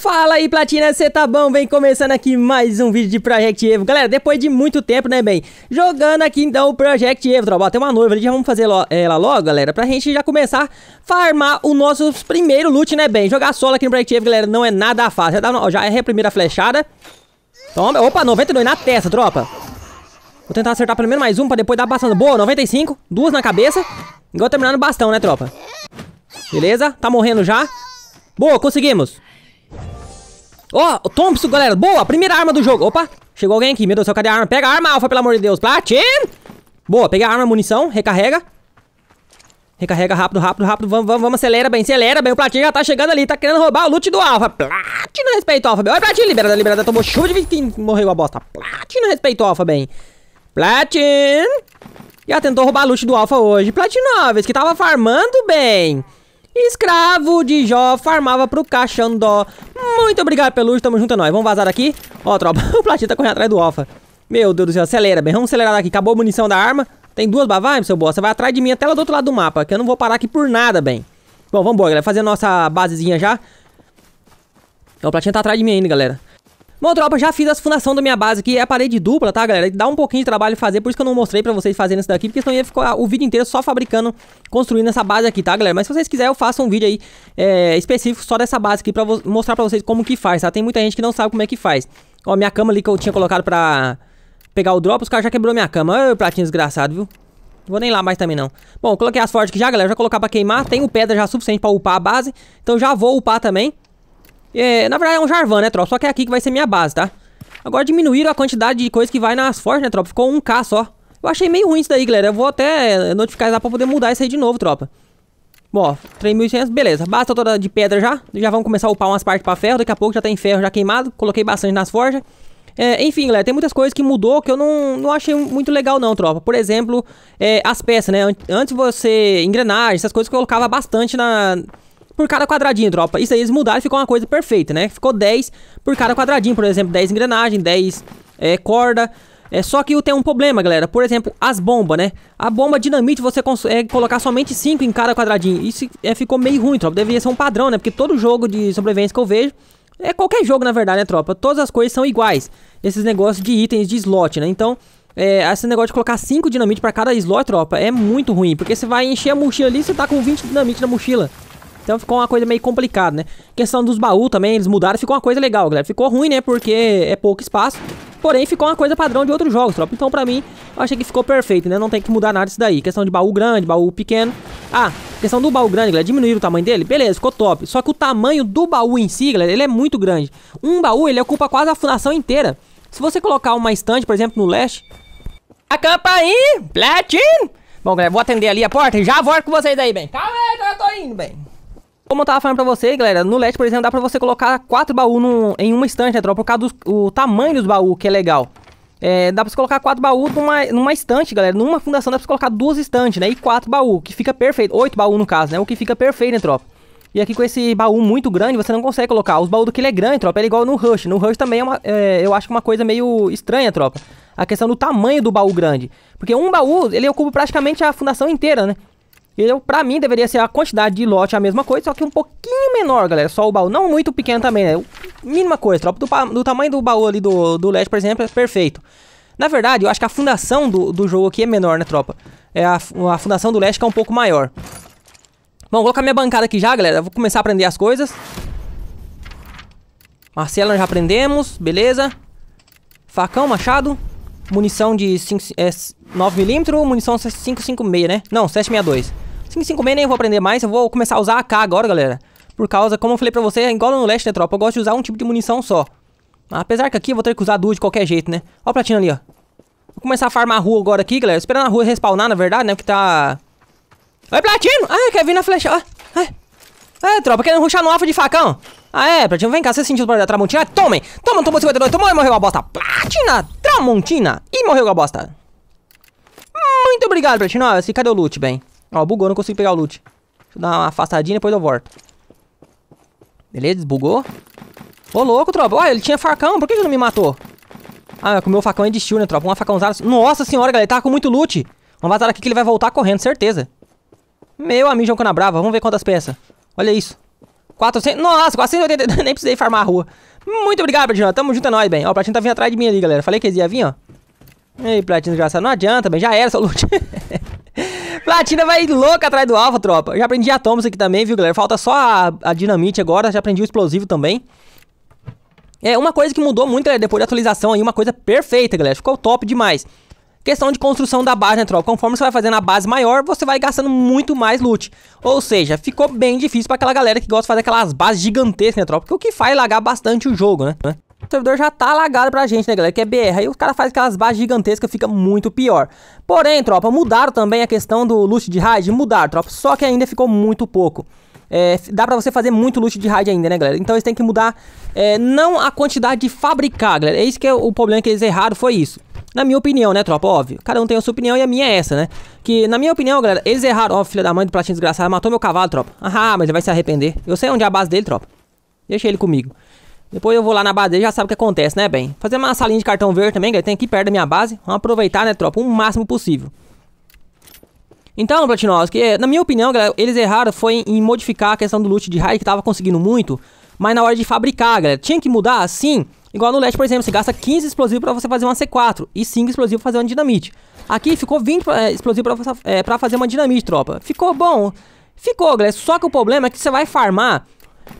Fala aí, Platina, você tá bom? Vem começando aqui mais um vídeo de Project Evo. Galera, depois de muito tempo, né, bem? Jogando aqui, então, o Project Evo. Tropa, tem uma noiva ali, já vamos fazer eh, ela logo, galera, pra gente já começar a farmar o nosso primeiro loot, né, bem? Jogar solo aqui no Project Evo, galera, não é nada fácil. Já, dá, já é a primeira flechada. Toma, opa, 92 na testa, tropa. Vou tentar acertar pelo menos mais um pra depois dar bastante. Boa, 95, duas na cabeça. Igual terminar no bastão, né, tropa? Beleza, tá morrendo já. Boa, conseguimos. Ó, oh, Thompson, galera. Boa, primeira arma do jogo. Opa, chegou alguém aqui. Meu Deus do céu, cadê a arma? Pega a arma, Alfa pelo amor de Deus. Platin! Boa, peguei a arma, munição, recarrega. Recarrega rápido, rápido, rápido. Vamos, vamos, vamos. Acelera bem, acelera bem. O Platin já tá chegando ali. Tá querendo roubar o loot do Alfa Platina, respeito, Alfa Bem. Olha, Platin, liberada, liberada. Tomou chuva de 25. Morreu a bosta. Platina, respeito, Alfa bem. Platin. Já tentou roubar o loot do Alfa hoje. Platinovas, que tava farmando bem. Escravo de Jó farmava pro Caxandó. Muito obrigado, Peluche. Tamo junto a é nós. Vamos vazar aqui Ó, tropa. o Platinho tá correndo atrás do Alfa. Meu Deus do céu. Acelera, bem. Vamos acelerar daqui. Acabou a munição da arma. Tem duas bavaias, seu bosta. Vai atrás de mim até lá do outro lado do mapa. Que eu não vou parar aqui por nada, bem. Bom, vambora, galera. Fazer a nossa basezinha já. Então, o Platinho tá atrás de mim ainda, galera. Bom, tropa, já fiz a fundação da minha base aqui. É a parede dupla, tá, galera? Dá um pouquinho de trabalho fazer, por isso que eu não mostrei pra vocês fazerem isso daqui, porque senão ia ficar o vídeo inteiro só fabricando, construindo essa base aqui, tá, galera? Mas se vocês quiserem, eu faço um vídeo aí é, específico só dessa base aqui pra mostrar pra vocês como que faz, tá? Tem muita gente que não sabe como é que faz. Ó, minha cama ali que eu tinha colocado pra pegar o drop, os caras já quebrou minha cama. Ô, pratinho desgraçado, viu? Não vou nem lá mais também não. Bom, coloquei as fortes aqui já, galera. Já colocar pra queimar. Tenho pedra já suficiente pra upar a base. Então já vou upar também. É, na verdade é um Jarvan, né, tropa? Só que é aqui que vai ser minha base, tá? Agora diminuíram a quantidade de coisa que vai nas forjas, né, tropa? Ficou um k só. Eu achei meio ruim isso daí, galera. Eu vou até notificar lá pra poder mudar isso aí de novo, tropa. Bom, 3.500, beleza. Basta toda de pedra já. Já vamos começar a upar umas partes pra ferro. Daqui a pouco já tem ferro já queimado. Coloquei bastante nas forjas. É, enfim, galera, tem muitas coisas que mudou que eu não, não achei muito legal não, tropa. Por exemplo, é, as peças, né? Antes você... Engrenagem, essas coisas que eu colocava bastante na por cada quadradinho, tropa. Isso aí eles mudaram e ficou uma coisa perfeita, né? Ficou 10 por cada quadradinho, por exemplo, 10 engrenagem, 10 é, corda. É, só que tem um problema, galera. Por exemplo, as bombas, né? A bomba dinamite você consegue é, colocar somente 5 em cada quadradinho. Isso é, ficou meio ruim, tropa. Deveria ser um padrão, né? Porque todo jogo de sobrevivência que eu vejo... É qualquer jogo, na verdade, né, tropa? Todas as coisas são iguais. Esses negócios de itens de slot, né? Então, é, esse negócio de colocar 5 dinamite para cada slot, tropa, é muito ruim. Porque você vai encher a mochila ali e você tá com 20 dinamite na mochila. Então ficou uma coisa meio complicada, né? questão dos baús também, eles mudaram, ficou uma coisa legal, galera. Ficou ruim, né? Porque é pouco espaço. Porém, ficou uma coisa padrão de outros jogos, tropa. Então, pra mim, eu achei que ficou perfeito, né? Não tem que mudar nada isso daí. Questão de baú grande, baú pequeno. Ah, questão do baú grande, galera. Diminuir o tamanho dele? Beleza, ficou top. Só que o tamanho do baú em si, galera, ele é muito grande. Um baú, ele ocupa quase a fundação inteira. Se você colocar uma estante, por exemplo, no leste... Acampa aí, Platin! Bom, galera, vou atender ali a porta e já volto com vocês aí, bem. Calma aí, eu tô indo, bem. Como eu tava falando pra você, galera, no LED, por exemplo, dá pra você colocar quatro baús num, em uma estante, né, tropa? Por causa do tamanho dos baús, que é legal. É, dá pra você colocar quatro baús numa, numa estante, galera. Numa fundação dá pra você colocar duas estantes, né? E quatro baús, que fica perfeito. Oito baús, no caso, né? O que fica perfeito, né, tropa? E aqui com esse baú muito grande, você não consegue colocar. Os baús do que ele é grande, tropa, ele é igual no Rush. No Rush também é uma, é, eu acho é uma coisa meio estranha, tropa. A questão do tamanho do baú grande. Porque um baú, ele ocupa praticamente a fundação inteira, né? Ele, pra mim, deveria ser a quantidade de lote a mesma coisa, só que um pouquinho menor, galera. Só o baú. Não muito pequeno também, né? Mínima coisa, tropa. Do, do, tamanho do baú ali do, do LED, por exemplo, é perfeito. Na verdade, eu acho que a fundação do, do jogo aqui é menor, né, tropa? É a, a fundação do leste que é um pouco maior. Bom, vou colocar minha bancada aqui já, galera. vou começar a aprender as coisas. Marcela já aprendemos, beleza. Facão, machado munição de 5, é, 9mm, munição 556, né? Não, 762. 556 nem vou aprender mais, eu vou começar a usar AK agora, galera. Por causa, como eu falei pra você, é igual no leste, né, tropa? Eu gosto de usar um tipo de munição só. Apesar que aqui eu vou ter que usar duas de qualquer jeito, né? Ó a platina ali, ó. Vou começar a farmar a rua agora aqui, galera. Esperando a rua respawnar, na verdade, né? Porque tá... Oi, platino! Ah, quer vir na flecha, ó. Ah, tropa, querendo ruxar no alfa de facão. Ah é, Platino, vem cá, você sentiu o poder da Tramontina? Tomem! Toma, tomou 52, tomou e morreu a bosta! Platina! Tramontina! E morreu a bosta! Muito obrigado, Platino. Ó, cadê o loot, bem? Ó, bugou, não consigo pegar o loot. Deixa eu dar uma afastadinha e depois eu volto. Beleza, desbugou. Ô, louco, tropa. Olha, ele tinha facão, por que ele não me matou? Ah, com o meu facão é de steel, né, tropa? Uma facãozada. Nossa senhora, galera, ele tava com muito loot. Vamos vazar aqui que ele vai voltar correndo, certeza. Meu amigo, João Cana Brava. Vamos ver quantas peças. Olha isso. 400. Nossa, 480. Nem precisei farmar a rua. Muito obrigado, Platino. Tamo junto, é nóis, bem. Ó, o Platino tá vindo atrás de mim ali, galera. Falei que eles iam vir, ó. Ei, Platino engraçado. Não adianta, bem. Já era, seu loot. Platina vai louca atrás do alfa, tropa. Já aprendi atomos aqui também, viu, galera? Falta só a, a dinamite agora. Já aprendi o explosivo também. É, uma coisa que mudou muito, galera, depois da atualização aí, uma coisa perfeita, galera. Ficou top demais. Questão de construção da base, né, tropa? Conforme você vai fazendo a base maior, você vai gastando muito mais loot. Ou seja, ficou bem difícil para aquela galera que gosta de fazer aquelas bases gigantescas, né, tropa? Porque o que faz é lagar bastante o jogo, né? O servidor já tá lagado pra gente, né, galera? Que é BR. Aí os caras fazem aquelas bases gigantescas, fica muito pior. Porém, tropa, mudaram também a questão do loot de raid. Mudaram, tropa. Só que ainda ficou muito pouco. É, dá pra você fazer muito loot de raid ainda, né, galera? Então eles têm que mudar é, não a quantidade de fabricar, galera. É isso que é o problema que eles erraram, foi isso. Na minha opinião, né, tropa? Óbvio. Cada um tem a sua opinião e a minha é essa, né? Que, na minha opinião, galera, eles erraram. Ó, oh, filha da mãe do platinho desgraçado, matou meu cavalo, tropa. Ah, mas ele vai se arrepender. Eu sei onde é a base dele, tropa. Deixa ele comigo. Depois eu vou lá na base dele, já sabe o que acontece, né, bem? Fazer uma salinha de cartão verde também, galera. Tem aqui perto da minha base. Vamos aproveitar, né, tropa? O máximo possível. Então, Platinos, que na minha opinião, galera, eles erraram foi em modificar a questão do loot de raid que tava conseguindo muito, mas na hora de fabricar, galera, tinha que mudar assim. Igual no LED, por exemplo, você gasta 15 explosivos para você fazer uma C4 e 5 explosivos pra fazer uma dinamite. Aqui ficou 20 é, eh, explosivos para é, eh, pra fazer uma dinamite, tropa. Ficou bom? Ficou, galera. Só que o problema é que você vai farmar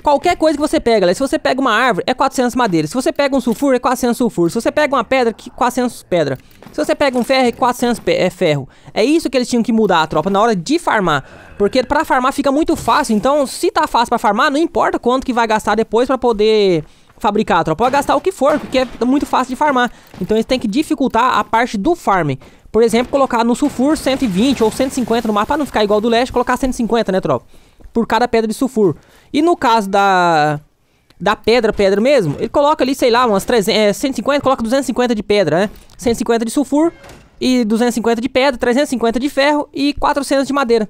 qualquer coisa que você pega, galera. Se você pega uma árvore, é 400 madeira. Se você pega um sulfuro, é 400 sulfuro. Se você pega uma pedra, que 400 pedra. Se você pega um ferro, é 400 é ferro. É isso que eles tinham que mudar, tropa, na hora de farmar. Porque para farmar fica muito fácil. Então, se tá fácil para farmar, não importa quanto que vai gastar depois para poder fabricar, tropa. Pode gastar o que for, porque é muito fácil de farmar. Então eles têm que dificultar a parte do farm. Por exemplo, colocar no sulfur 120 ou 150 no mapa, pra não ficar igual do leste, colocar 150, né, tropa? Por cada pedra de sulfur. E no caso da da pedra, pedra mesmo, ele coloca ali, sei lá, umas 300, é, 150, coloca 250 de pedra, né? 150 de sulfur e 250 de pedra, 350 de ferro e 400 de madeira.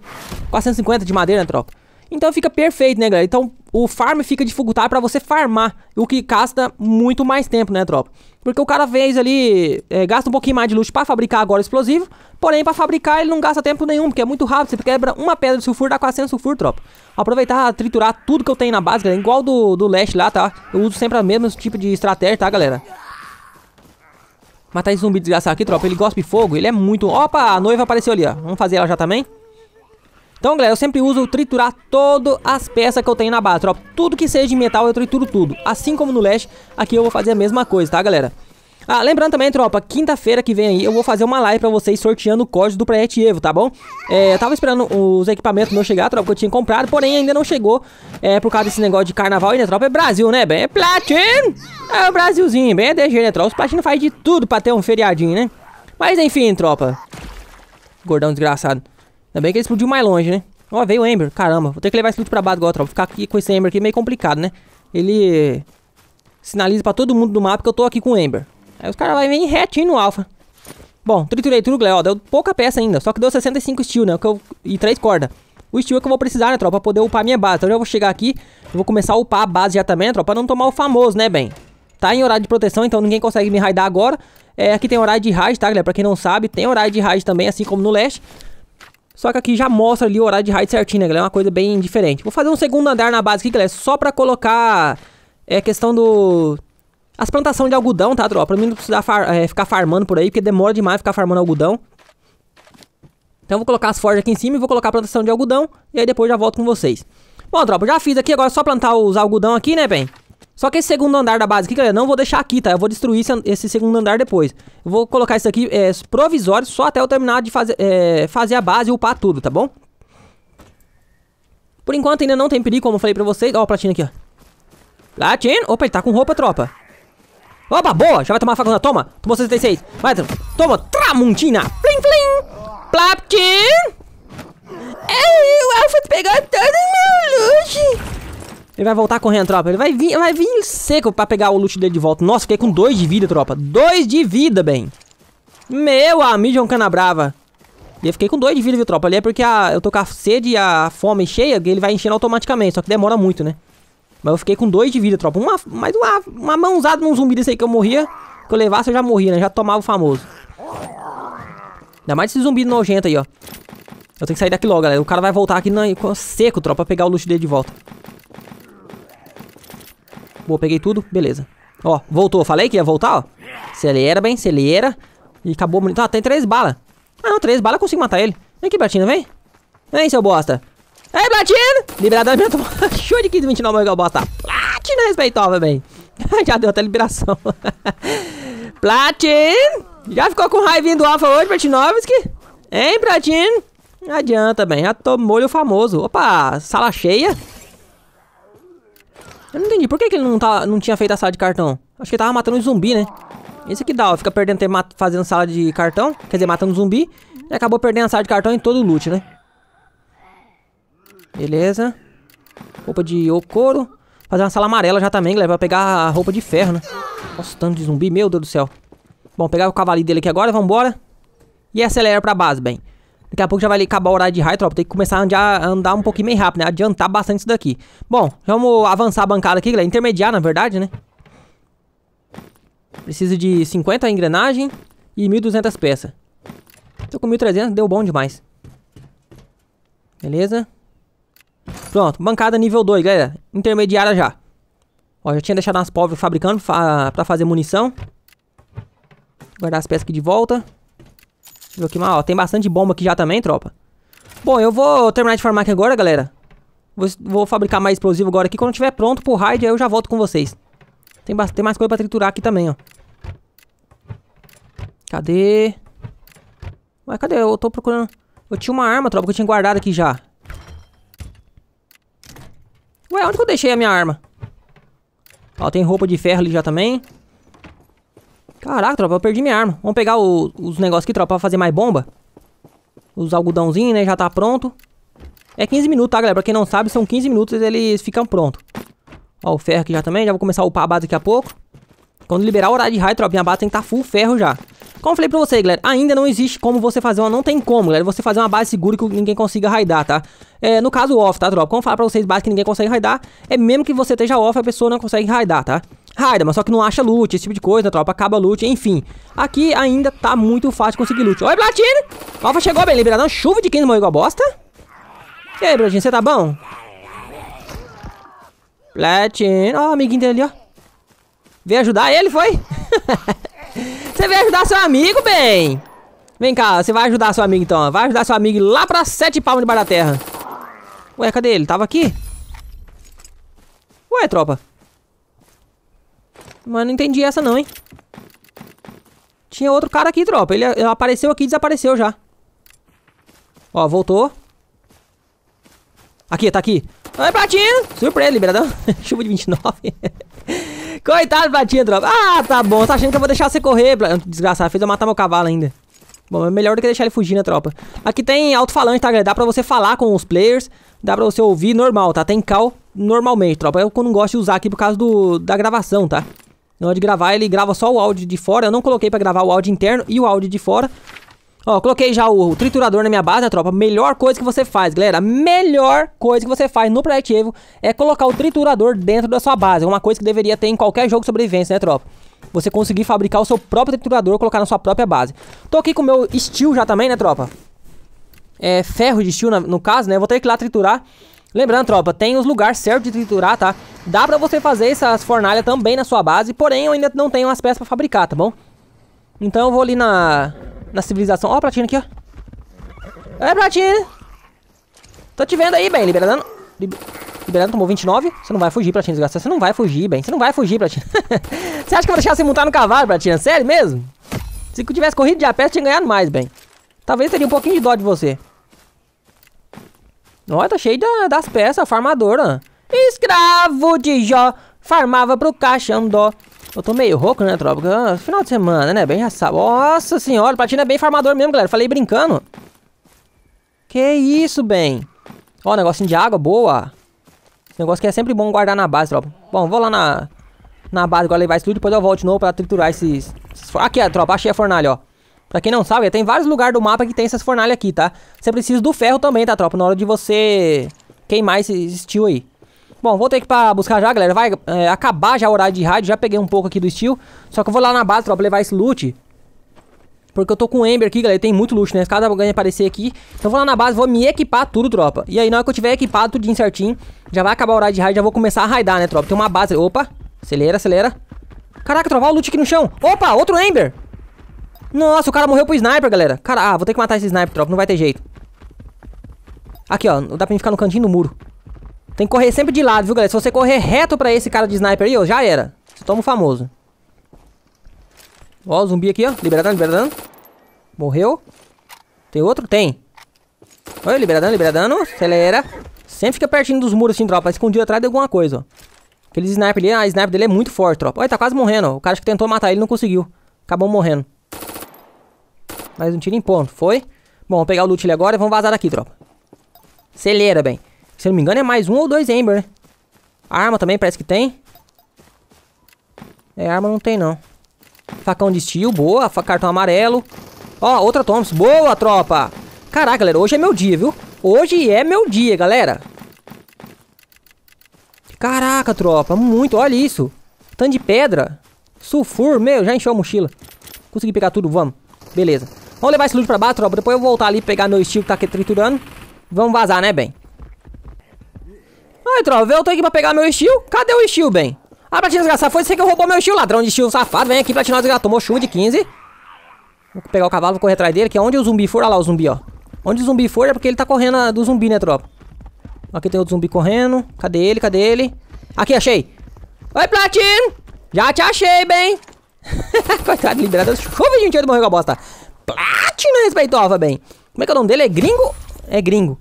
450 de madeira, né, tropa? Então fica perfeito, né, galera? Então o farm fica dificultado para você farmar, o que gasta muito mais tempo, né, tropa? Porque o cara fez ali, é, gasta um pouquinho mais de luxo para fabricar agora o explosivo, porém para fabricar ele não gasta tempo nenhum, porque é muito rápido, você quebra uma pedra de sulfuro, dá 400 sulfur, tropa. Aproveitar, triturar tudo que eu tenho na base, galera, igual do, do Lash lá, tá? Eu uso sempre o mesmo tipo de estratégia, tá, galera? Matar esse zumbi desgraçado aqui, tropa, ele gosta de fogo, ele é muito... Opa, a noiva apareceu ali, ó, vamos fazer ela já também. Então, galera, eu sempre uso triturar todas as peças que eu tenho na base, ó. Tudo que seja de metal eu trituro tudo. Assim como no Leste, aqui eu vou fazer a mesma coisa, tá, galera? Ah, lembrando também, tropa, quinta-feira que vem aí eu vou fazer uma live pra vocês sorteando o código do Projeto Evo, tá bom? É, eu tava esperando os equipamentos meu chegar, tropa, que eu tinha comprado, porém ainda não chegou, é, por causa desse negócio de carnaval, e né, tropa, é Brasil, né, bem? É Platin! É o Brasilzinho, bem é DG, né, tropa? Os Platin faz de tudo pra ter um feriadinho, né? Mas enfim, tropa. Gordão desgraçado. Ainda bem que ele explodiu mais longe, né? Ó, veio o Ember. Caramba, vou ter que levar esse loot pra baixo agora, tropa. Ficar aqui com esse Ember aqui é meio complicado, né? Ele sinaliza pra todo mundo do mapa que eu tô aqui com o Ember. Aí os caras vêm retinho no alfa. Bom, triturei tudo, ó, deu pouca peça ainda, só que deu 65 steel, né, que eu, e 3 cordas. O steel é que eu vou precisar, né, tropa, pra poder upar minha base. Então eu já vou chegar aqui, vou começar a upar a base já também, né, tropa, pra não tomar o famoso, né, bem. Tá em horário de proteção, então ninguém consegue me raidar agora. É, aqui tem horário de raid, tá, galera? Pra quem não sabe, tem horário de raid também, assim como no leste. Só que aqui já mostra ali o horário de raid certinho, né, galera? É uma coisa bem diferente. Vou fazer um segundo andar na base aqui, galera, só pra colocar... É questão do... As plantações de algodão, tá, tropa? Pra mim não precisar far... é, ficar farmando por aí, porque demora demais ficar farmando algodão. Então vou colocar as forjas aqui em cima e vou colocar a plantação de algodão. E aí depois já volto com vocês. Bom, tropa, já fiz aqui. Agora é só plantar os algodão aqui, né, bem? Só que esse segundo andar da base aqui, galera, não vou deixar aqui, tá? Eu vou destruir esse, esse segundo andar depois. Eu vou colocar isso aqui é, provisório só até eu terminar de fazer, é, fazer a base e upar tudo, tá bom? Por enquanto ainda não tem perigo, como eu falei pra vocês. Ó, o Platino aqui, ó. Platino. Opa, ele tá com roupa, tropa. Opa, boa. Já vai tomar a facada. Toma. Tomou 66. Vai, toma. Tramontina. Plim, plim. Platino. Ei, o Alfa pegou todo meu luxo. Ele vai voltar correndo, tropa. Ele vai vir, vai vir seco pra pegar o loot dele de volta. Nossa, fiquei com dois de vida, tropa. Dois de vida, bem. Meu amigo, é um cana brava. E eu fiquei com dois de vida, viu, tropa? Ali é porque a, eu tô com a sede e a fome cheia, ele vai enchendo automaticamente. Só que demora muito, né? Mas eu fiquei com dois de vida, tropa. Uma, mais uma, uma mãozada num zumbi desse aí que eu morria. Que eu levasse, eu já morria, né? Já tomava o famoso. Ainda mais esse zumbi nojento aí, ó. Eu tenho que sair daqui logo, galera. O cara vai voltar aqui na, seco, tropa, pra pegar o loot dele de volta. Boa, peguei tudo. Beleza. Ó, voltou. Falei que ia voltar, ó. Acelera, bem, acelera. E acabou bonito. Ah, tem três balas. Ah, não, três balas eu consigo matar ele. Vem aqui, Platina, vem. Vem, seu bosta. Ei, Platina! Liberador de Show de 15, 29, meu bosta. Platina é respeitável, bem. Já deu até liberação. Platin! Já ficou com raivinha do Alpha hoje, Platinovski? Hein, Platin? Não adianta, bem. Já tomou o famoso. Opa, sala cheia. Eu não entendi. Por que, que ele não, tá, não tinha feito a sala de cartão? Acho que ele tava matando um zumbi, né? Esse que dá, ó. Fica perdendo tempo fazendo sala de cartão. Quer dizer, matando um zumbi. E acabou perdendo a sala de cartão em todo o loot, né? Beleza. Roupa de couro, Fazer uma sala amarela já também, galera. Pra pegar a roupa de ferro, né? Nossa, tanto de zumbi. Meu Deus do céu. Bom, pegar o cavalinho dele aqui agora. Vambora. E acelera pra base, bem. Daqui a pouco já vai acabar o horário de raio, tropa. Tem que começar a andar, andar um pouquinho mais rápido, né? Adiantar bastante isso daqui. Bom, vamos avançar a bancada aqui, galera. Intermediar, na verdade, né? Preciso de 50 engrenagem e 1.200 peças. Tô com 1.300, deu bom demais. Beleza? Pronto, bancada nível 2, galera. Intermediária já. Ó, já tinha deixado umas pobres fabricando fa pra fazer munição. Guardar as peças aqui de volta ó. Tem bastante bomba aqui já também, tropa. Bom, eu vou terminar de farmar aqui agora, galera. Vou, vou fabricar mais explosivo agora aqui. Quando tiver pronto pro raid, aí eu já volto com vocês. Tem, tem mais coisa pra triturar aqui também, ó. Cadê? Ué, cadê? Eu tô procurando... Eu tinha uma arma, tropa, que eu tinha guardado aqui já. Ué, onde que eu deixei a minha arma? Ó, tem roupa de ferro ali já também. Caraca, tropa, eu perdi minha arma. Vamos pegar o, os negócios aqui, tropa, pra fazer mais bomba. Os algodãozinhos, né, já tá pronto. É 15 minutos, tá, galera? Pra quem não sabe, são 15 minutos eles ficam prontos. Ó, o ferro aqui já também. Já vou começar a upar a base daqui a pouco. Quando liberar o horário de raio, tropa, minha base tem que estar tá full ferro já. Como eu falei pra você, galera, ainda não existe como você fazer uma... Não tem como, galera, você fazer uma base segura que ninguém consiga raidar, tá? É, no caso, off, tá, tropa? Como eu falar pra vocês, base que ninguém consegue raidar, é mesmo que você esteja off, a pessoa não consegue raidar, tá? raida, mas só que não acha loot, esse tipo de coisa, tropa, acaba loot, enfim. Aqui ainda tá muito fácil conseguir loot. Oi, Platine! Alfa chegou bem, liberadão, chuva de quem morreu igual a bosta. E aí, Platine, você tá bom? Platine, ó, oh, o amiguinho dele ali, ó. Veio ajudar ele, foi? você veio ajudar seu amigo, bem. Vem cá, você vai ajudar seu amigo então. Vai ajudar seu amigo lá pra sete de barra da terra. Ué, cadê ele? Tava aqui? Ué, tropa. Mas não entendi essa não, hein? Tinha outro cara aqui, tropa. Ele apareceu aqui e desapareceu já. Ó, voltou. Aqui, tá aqui. Oi, Platinho! Surpresa, liberadão. Chuva de 29. Coitado, Platinho, tropa. Ah, tá bom. Tá achando que eu vou deixar você correr, Desgraçado, fez eu matar meu cavalo ainda. Bom, é melhor do que deixar ele fugir, né, tropa? Aqui tem alto-falante, tá, galera? Dá pra você falar com os players. Dá pra você ouvir normal, tá? Tem cal normalmente, tropa. É eu não gosto de usar aqui por causa do, da gravação, tá? Na hora de gravar, ele grava só o áudio de fora. Eu não coloquei pra gravar o áudio interno e o áudio de fora. Ó, coloquei já o, o triturador na minha base, né, tropa? Melhor coisa que você faz, galera. melhor coisa que você faz no Project Evo é colocar o triturador dentro da sua base. É uma coisa que deveria ter em qualquer jogo de sobrevivência, né, tropa? Você conseguir fabricar o seu próprio triturador, colocar na sua própria base. Tô aqui com o meu steel já também, né, tropa? É, ferro de steel, no caso, né? Vou ter que ir lá triturar. Lembrando, tropa, tem os lugares certos de triturar, tá? Dá pra você fazer essas fornalhas também na sua base, porém eu ainda não tenho as peças pra fabricar, tá bom? Então eu vou ali na, na civilização. Ó a platina aqui, ó. É, platina! Tô te vendo aí, bem, liberando. Liberando tomou 29. Você não vai fugir, platina, desgraçado. Você não vai fugir, bem. Você não vai fugir, platina. você acha que eu vou deixar você montar no cavalo, platina? É sério mesmo? Se eu tivesse corrido de a pé, eu tinha ganhado mais, bem. Talvez teria um pouquinho de dó de você. Olha, tá cheio da, das peças, farmadora. Escravo de Jó, farmava pro dó. Eu tô meio rouco, né, tropa? Ah, final de semana, né? Bem já sabe. Nossa senhora, o Platina é bem farmador mesmo, galera. Falei brincando. Que isso, bem. Ó, negocinho de água, boa. Esse negócio que é sempre bom guardar na base, tropa. Bom, vou lá na, na base agora levar isso tudo. Depois eu volto de novo pra triturar esses... esses... Aqui, ó, tropa, achei a fornalha, ó. Pra quem não sabe, tem vários lugares do mapa que tem essas fornalhas aqui, tá? Você precisa do ferro também, tá, tropa? Na hora de você queimar esse steel aí. Bom, vou ter que ir pra buscar já, galera. Vai é, acabar já o horário de rádio. Já peguei um pouco aqui do steel. Só que eu vou lá na base, tropa, levar esse loot. Porque eu tô com Ember aqui, galera. Tem muito loot, né? Cada ganha aparecer aqui. Então eu vou lá na base, vou me equipar tudo, tropa. E aí, na hora que eu tiver equipado tudinho certinho, já vai acabar o horário de raid, já vou começar a raidar, né, tropa? Tem uma base. Opa! Acelera, acelera. Caraca, tropa, o loot aqui no chão. Opa, outro Ember! Nossa, o cara morreu pro sniper, galera. Cara, ah, vou ter que matar esse sniper, tropa. Não vai ter jeito. Aqui, ó. Dá pra mim ficar no cantinho do muro. Tem que correr sempre de lado, viu, galera? Se você correr reto pra esse cara de sniper aí, ó, já era. Você toma o famoso. Ó, o zumbi aqui, ó. Libera dano, libera dano. Morreu. Tem outro? Tem. Oi, libera dano, libera dano. Acelera. Sempre fica pertinho dos muros, assim, tropa. Escondido atrás de alguma coisa, ó. Aquele sniper ali, a ah, sniper dele é muito forte, tropa. Olha, tá quase morrendo, ó. O cara que tentou matar ele não conseguiu. Acabou morrendo. Mais um tiro em ponto, foi? Bom, vou pegar o loot ali agora e vamos vazar daqui, tropa. Celeira, bem. Se eu não me engano é mais um ou dois Ember, né? Arma também parece que tem. É, arma não tem não. Facão de estilo, boa. Cartão amarelo. Ó, outra Thompson. Boa, tropa. Caraca, galera, hoje é meu dia, viu? Hoje é meu dia, galera. Caraca, tropa, muito. Olha isso. Tanto de pedra. Sulfur, meu, já encheu a mochila. Consegui pegar tudo, vamos. Beleza. Vamos levar esse loot pra baixo, tropa. Depois eu vou voltar ali pegar meu estilo que tá aqui triturando. Vamos vazar, né, bem? Ai, tropa, eu tô aqui pra pegar meu estilo. Cadê o estilo, bem? Ah, platina desgraçado, foi você que roubou meu estilo, ladrão de estilo safado. Vem aqui, platinar desgraçado. Tomou chuva de 15. Vou pegar o cavalo, vou correr atrás dele, que é onde o zumbi for. Olha lá o zumbi, ó. Onde o zumbi for é porque ele tá correndo do zumbi, né, tropa? Aqui tem outro zumbi correndo. Cadê ele? Cadê ele? Aqui, achei. Oi, Platino! Já te achei, bem! Coitado, liberado. Chuva de gente, eu morreu com a bosta. Platina Alfa bem. Como é que é o nome dele? É gringo? É gringo.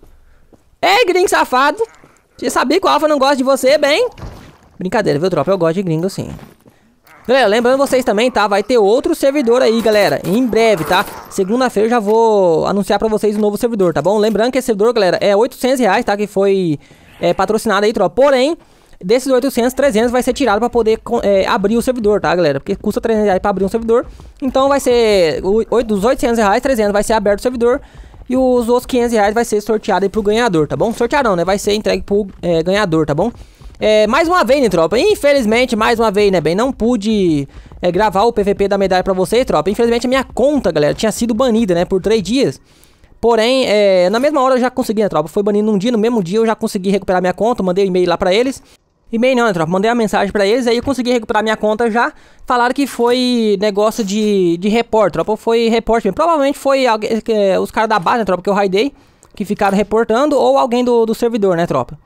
É gringo safado. Você sabia que o Alpha não gosta de você, bem. Brincadeira, viu, tropa? Eu gosto de gringo, sim. Galera, lembrando vocês também, tá? Vai ter outro servidor aí, galera. Em breve, tá? Segunda-feira eu já vou anunciar pra vocês o um novo servidor, tá bom? Lembrando que esse servidor, galera, é 800 reais, tá? Que foi é, patrocinado aí, tropa. Porém, Desses 800, 300 vai ser tirado para poder é, abrir o servidor, tá, galera? Porque custa 300 reais para abrir um servidor. Então vai ser... dos 800 reais, 300 vai ser aberto o servidor. E os outros 500 reais vai ser sorteado aí pro ganhador, tá bom? Sortearão, né? Vai ser entregue pro é, ganhador, tá bom? É, mais uma vez, né, tropa? Infelizmente, mais uma vez, né, bem? Não pude é, gravar o PVP da medalha pra vocês, tropa. Infelizmente, a minha conta, galera, tinha sido banida, né, por três dias. Porém, é, na mesma hora eu já consegui, né, tropa? Foi banido num dia, no mesmo dia eu já consegui recuperar minha conta, mandei um e-mail lá pra eles. E-mail não, né, tropa? Mandei uma mensagem para eles, aí eu consegui recuperar minha conta já. Falaram que foi negócio de, de report, tropa. Foi report mesmo. Provavelmente foi alguém, que eh, os caras da base, né, tropa, que eu raidei, que ficaram reportando, ou alguém do, do servidor, né, tropa?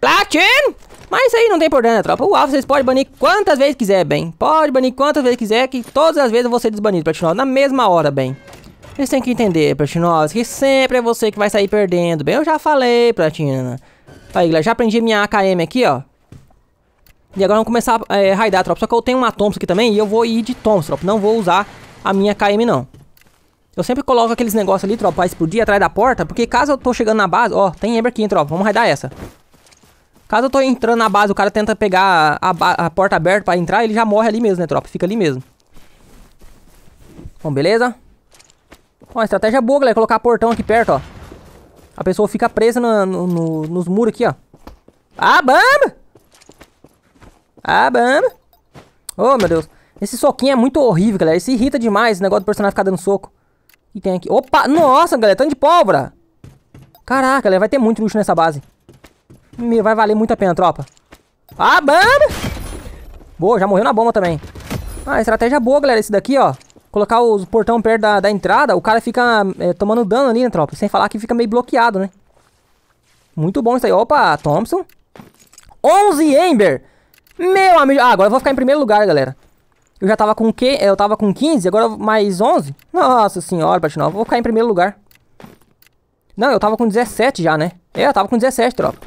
Platin! Mas aí não tem problema, né, tropa. O alvo vocês podem banir quantas vezes quiser, bem. Pode banir quantas vezes quiser, que todas as vezes eu vou ser desbanido, Platinol. Na mesma hora, bem. Vocês têm que entender, Platinovski, que sempre é você que vai sair perdendo. Bem, eu já falei, Platina. Aí, galera, já aprendi minha AKM aqui, ó. E agora vamos começar a é, raidar, tropa. Só que eu tenho uma Thompson aqui também e eu vou ir de Thompson, tropa. Não vou usar a minha KM, não. Eu sempre coloco aqueles negócios ali, tropa, pra explodir atrás da porta. Porque caso eu tô chegando na base... Ó, tem Ember aqui, hein, tropa. Vamos raidar essa. Caso eu tô entrando na base, o cara tenta pegar a, a, a porta aberta pra entrar, ele já morre ali mesmo, né, tropa? Fica ali mesmo. Bom, beleza? Ó, estratégia é boa, galera. Colocar portão aqui perto, ó. A pessoa fica presa no, no, no, nos muros aqui, ó. Ah, bamba! Ah, bamba. Oh, meu Deus. Esse soquinho é muito horrível, galera. Isso irrita demais, o negócio do personagem ficar dando soco. E tem aqui... Opa! Nossa, galera, tanto de pólvora! Caraca, galera, vai ter muito luxo nessa base. Meu, vai valer muito a pena, tropa. Ah, bamba! Boa, já morreu na bomba também. Ah, estratégia boa, galera, esse daqui, ó. Colocar os portão perto da, da entrada, o cara fica é, tomando dano ali, né, tropa? Sem falar que fica meio bloqueado, né? Muito bom isso aí. Opa, Thompson. 11 Ember! Meu amigo. Ah, agora eu vou ficar em primeiro lugar, galera. Eu já tava com que? Eu tava com 15, agora mais 11? Nossa senhora, patinó vou ficar em primeiro lugar. Não, eu tava com 17 já, né? É, eu tava com 17, tropa.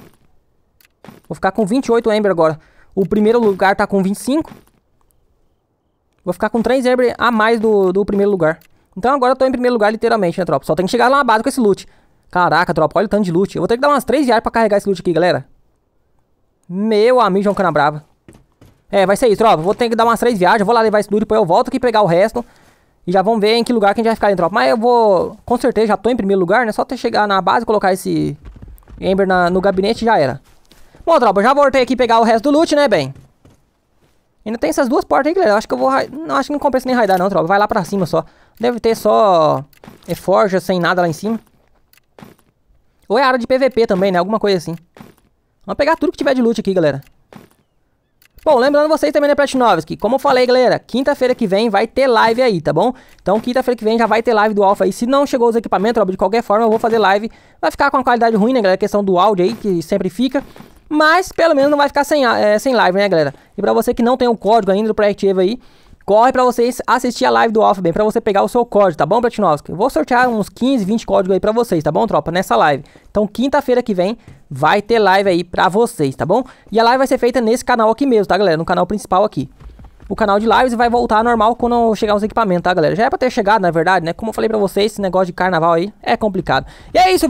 Vou ficar com 28 Ember agora. O primeiro lugar tá com 25. Vou ficar com 3 Ember a mais do, do primeiro lugar. Então agora eu tô em primeiro lugar literalmente, né, tropa? Só tem que chegar lá na base com esse loot. Caraca, tropa, olha o tanto de loot. Eu vou ter que dar umas 3 diárias pra carregar esse loot aqui, galera. Meu amigo João Canabrava. É, vai ser isso, tropa. Vou ter que dar umas três viagens. Vou lá levar esse duro, depois eu volto aqui pegar o resto. E já vamos ver em que lugar que a gente vai ficar, dentro. tropa. Mas eu vou... Com certeza já tô em primeiro lugar, né? Só até chegar na base, colocar esse Ember na, no gabinete já era. Bom, tropa, já voltei aqui pegar o resto do loot, né, bem? Ainda tem essas duas portas aí, galera. Eu acho que eu vou... Não, acho que não compensa nem raidar, não, tropa. Vai lá pra cima só. Deve ter só... É forja sem nada lá em cima. Ou é área de PVP também, né? Alguma coisa assim. Vamos pegar tudo que tiver de loot aqui, galera. Bom, lembrando vocês também, né, Platinovski, como eu falei, galera, quinta-feira que vem vai ter live aí, tá bom? Então, quinta-feira que vem já vai ter live do Alpha aí. Se não chegou os equipamentos, de qualquer forma, eu vou fazer live. Vai ficar com uma qualidade ruim, né, galera? A questão do áudio aí, que sempre fica. Mas, pelo menos, não vai ficar sem, é, sem live, né, galera? E pra você que não tem o código ainda do Project Eva aí, corre para vocês assistir a live do Alphabet, para você pegar o seu código, tá bom, Platinovski? vou sortear uns 15, 20 códigos aí para vocês, tá bom, tropa? Nessa live. Então, quinta-feira que vem vai ter live aí para vocês, tá bom? E a live vai ser feita nesse canal aqui mesmo, tá, galera? No canal principal aqui. O canal de lives vai voltar normal quando chegar os equipamentos, tá, galera? Já é pra ter chegado, na verdade, né? Como eu falei pra vocês, esse negócio de carnaval aí é complicado. E é isso,